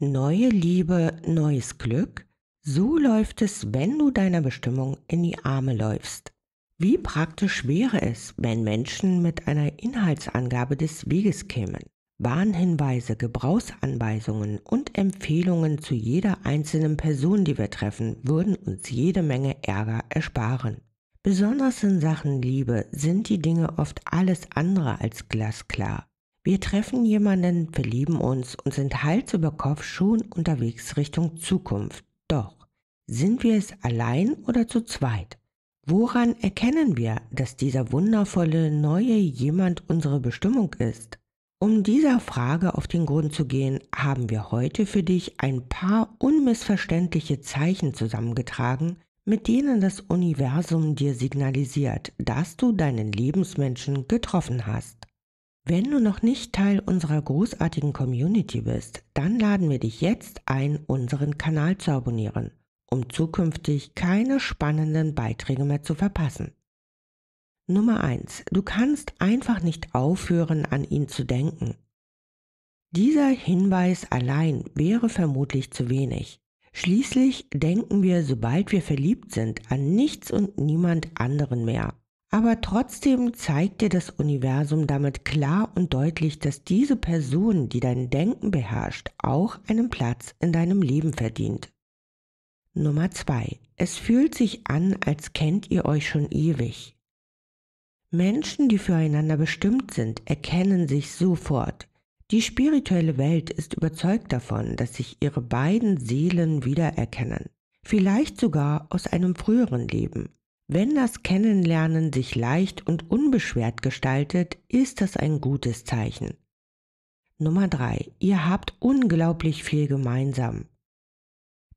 Neue Liebe, neues Glück. So läuft es, wenn du deiner Bestimmung in die Arme läufst. Wie praktisch wäre es, wenn Menschen mit einer Inhaltsangabe des Weges kämen? Warnhinweise, Gebrauchsanweisungen und Empfehlungen zu jeder einzelnen Person, die wir treffen, würden uns jede Menge Ärger ersparen. Besonders in Sachen Liebe sind die Dinge oft alles andere als glasklar. Wir treffen jemanden, verlieben uns und sind Hals über Kopf schon unterwegs Richtung Zukunft. Doch, sind wir es allein oder zu zweit? Woran erkennen wir, dass dieser wundervolle neue jemand unsere Bestimmung ist? Um dieser Frage auf den Grund zu gehen, haben wir heute für dich ein paar unmissverständliche Zeichen zusammengetragen, mit denen das Universum dir signalisiert, dass du deinen Lebensmenschen getroffen hast. Wenn du noch nicht Teil unserer großartigen Community bist, dann laden wir dich jetzt ein, unseren Kanal zu abonnieren, um zukünftig keine spannenden Beiträge mehr zu verpassen. Nummer 1. Du kannst einfach nicht aufhören, an ihn zu denken. Dieser Hinweis allein wäre vermutlich zu wenig. Schließlich denken wir, sobald wir verliebt sind, an nichts und niemand anderen mehr aber trotzdem zeigt dir das Universum damit klar und deutlich, dass diese Person, die dein Denken beherrscht, auch einen Platz in deinem Leben verdient. Nummer zwei: Es fühlt sich an, als kennt ihr euch schon ewig. Menschen, die füreinander bestimmt sind, erkennen sich sofort. Die spirituelle Welt ist überzeugt davon, dass sich ihre beiden Seelen wiedererkennen, vielleicht sogar aus einem früheren Leben, wenn das Kennenlernen sich leicht und unbeschwert gestaltet, ist das ein gutes Zeichen. Nummer 3. Ihr habt unglaublich viel gemeinsam.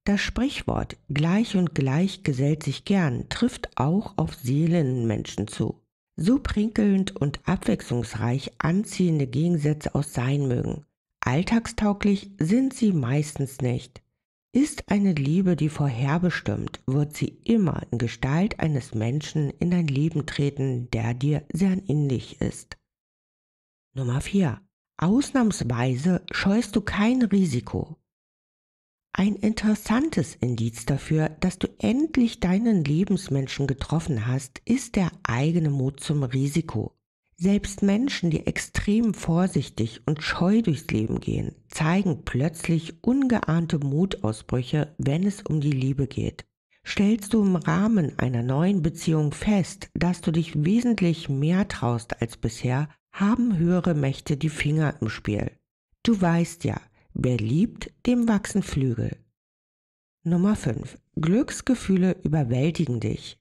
Das Sprichwort gleich und gleich gesellt sich gern trifft auch auf Seelenmenschen zu. So prinkelnd und abwechslungsreich anziehende Gegensätze aus sein mögen. Alltagstauglich sind sie meistens nicht. Ist eine Liebe, die vorherbestimmt, wird sie immer in Gestalt eines Menschen in dein Leben treten, der dir sehr ähnlich ist. Nummer 4. Ausnahmsweise scheust du kein Risiko. Ein interessantes Indiz dafür, dass du endlich deinen Lebensmenschen getroffen hast, ist der eigene Mut zum Risiko. Selbst Menschen, die extrem vorsichtig und scheu durchs Leben gehen, zeigen plötzlich ungeahnte Mutausbrüche, wenn es um die Liebe geht. Stellst du im Rahmen einer neuen Beziehung fest, dass du dich wesentlich mehr traust als bisher, haben höhere Mächte die Finger im Spiel. Du weißt ja, wer liebt, dem wachsen Flügel. Nummer 5. Glücksgefühle überwältigen dich.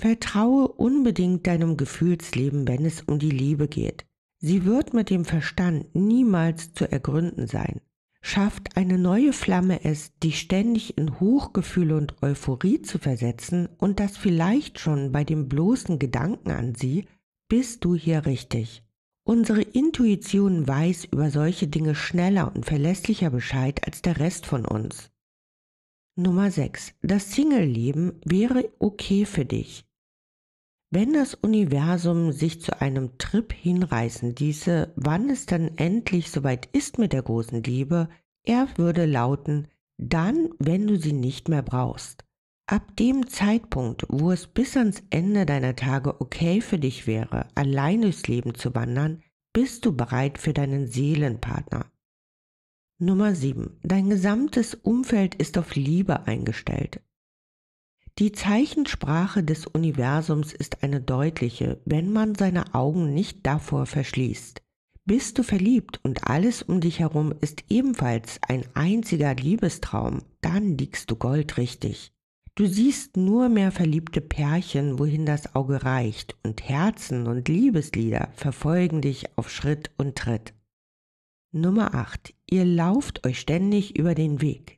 Vertraue unbedingt deinem Gefühlsleben, wenn es um die Liebe geht. Sie wird mit dem Verstand niemals zu ergründen sein. Schafft eine neue Flamme es, dich ständig in Hochgefühle und Euphorie zu versetzen und das vielleicht schon bei dem bloßen Gedanken an sie, bist du hier richtig. Unsere Intuition weiß über solche Dinge schneller und verlässlicher Bescheid als der Rest von uns. Nummer 6. Das Single-Leben wäre okay für dich. Wenn das Universum sich zu einem Trip hinreißen ließe, wann es dann endlich soweit ist mit der großen Liebe, er würde lauten, dann, wenn du sie nicht mehr brauchst. Ab dem Zeitpunkt, wo es bis ans Ende deiner Tage okay für dich wäre, allein durchs Leben zu wandern, bist du bereit für deinen Seelenpartner. Nummer 7. Dein gesamtes Umfeld ist auf Liebe eingestellt. Die Zeichensprache des Universums ist eine deutliche, wenn man seine Augen nicht davor verschließt. Bist du verliebt und alles um dich herum ist ebenfalls ein einziger Liebestraum, dann liegst du goldrichtig. Du siehst nur mehr verliebte Pärchen, wohin das Auge reicht, und Herzen und Liebeslieder verfolgen dich auf Schritt und Tritt. Nummer 8. Ihr lauft euch ständig über den Weg.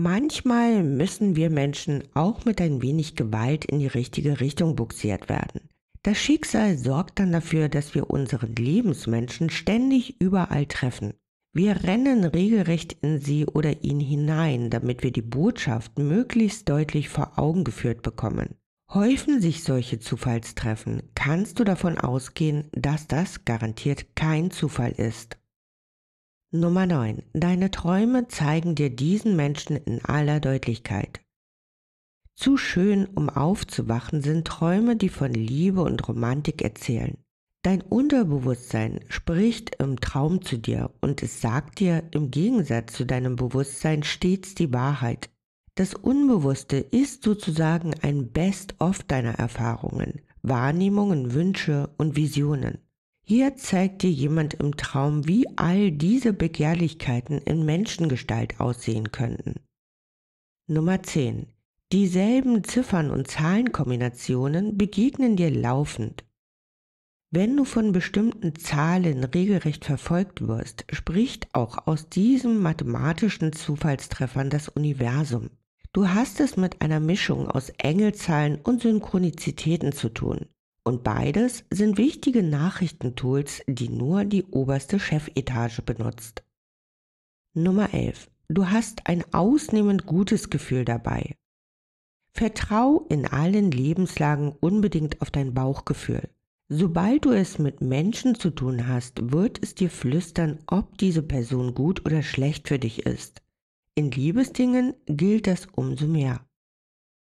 Manchmal müssen wir Menschen auch mit ein wenig Gewalt in die richtige Richtung buxiert werden. Das Schicksal sorgt dann dafür, dass wir unseren Lebensmenschen ständig überall treffen. Wir rennen regelrecht in sie oder ihn hinein, damit wir die Botschaft möglichst deutlich vor Augen geführt bekommen. Häufen sich solche Zufallstreffen, kannst du davon ausgehen, dass das garantiert kein Zufall ist Nummer 9. Deine Träume zeigen dir diesen Menschen in aller Deutlichkeit. Zu schön, um aufzuwachen, sind Träume, die von Liebe und Romantik erzählen. Dein Unterbewusstsein spricht im Traum zu dir und es sagt dir im Gegensatz zu deinem Bewusstsein stets die Wahrheit. Das Unbewusste ist sozusagen ein Best-of deiner Erfahrungen, Wahrnehmungen, Wünsche und Visionen. Hier zeigt dir jemand im Traum, wie all diese Begehrlichkeiten in Menschengestalt aussehen könnten. Nummer 10. Dieselben Ziffern und Zahlenkombinationen begegnen dir laufend. Wenn du von bestimmten Zahlen regelrecht verfolgt wirst, spricht auch aus diesen mathematischen Zufallstreffern das Universum. Du hast es mit einer Mischung aus Engelzahlen und Synchronizitäten zu tun. Und beides sind wichtige Nachrichtentools, die nur die oberste Chefetage benutzt. Nummer 11. Du hast ein ausnehmend gutes Gefühl dabei. Vertrau in allen Lebenslagen unbedingt auf dein Bauchgefühl. Sobald du es mit Menschen zu tun hast, wird es dir flüstern, ob diese Person gut oder schlecht für dich ist. In Liebesdingen gilt das umso mehr.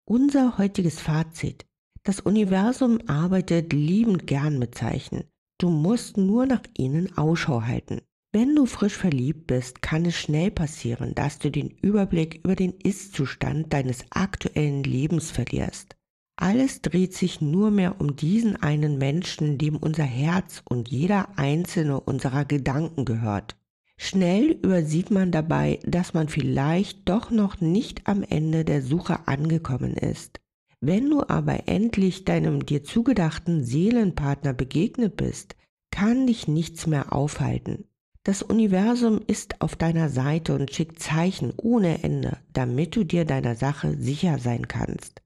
Unser heutiges Fazit. Das Universum arbeitet liebend gern mit Zeichen. Du musst nur nach ihnen Ausschau halten. Wenn du frisch verliebt bist, kann es schnell passieren, dass du den Überblick über den Ist-Zustand deines aktuellen Lebens verlierst. Alles dreht sich nur mehr um diesen einen Menschen, dem unser Herz und jeder einzelne unserer Gedanken gehört. Schnell übersieht man dabei, dass man vielleicht doch noch nicht am Ende der Suche angekommen ist. Wenn du aber endlich deinem dir zugedachten Seelenpartner begegnet bist, kann dich nichts mehr aufhalten. Das Universum ist auf deiner Seite und schickt Zeichen ohne Ende, damit du dir deiner Sache sicher sein kannst.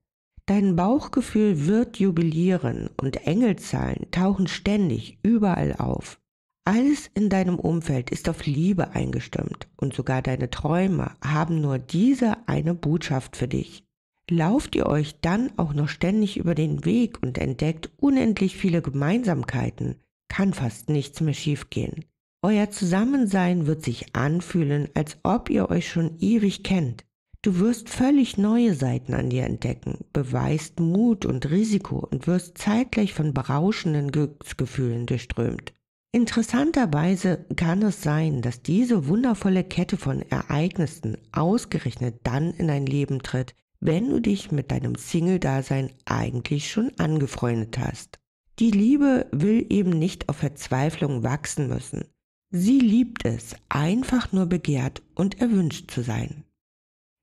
Dein Bauchgefühl wird jubilieren und Engelzahlen tauchen ständig überall auf. Alles in deinem Umfeld ist auf Liebe eingestimmt und sogar deine Träume haben nur diese eine Botschaft für dich lauft ihr euch dann auch noch ständig über den Weg und entdeckt unendlich viele Gemeinsamkeiten, kann fast nichts mehr schiefgehen. Euer Zusammensein wird sich anfühlen, als ob ihr euch schon ewig kennt. Du wirst völlig neue Seiten an dir entdecken, beweist Mut und Risiko und wirst zeitgleich von berauschenden Glücksgefühlen durchströmt. Interessanterweise kann es sein, dass diese wundervolle Kette von Ereignissen ausgerechnet dann in dein Leben tritt, wenn du dich mit deinem Single-Dasein eigentlich schon angefreundet hast. Die Liebe will eben nicht auf Verzweiflung wachsen müssen. Sie liebt es, einfach nur begehrt und erwünscht zu sein.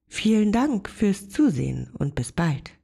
Vielen Dank fürs Zusehen und bis bald.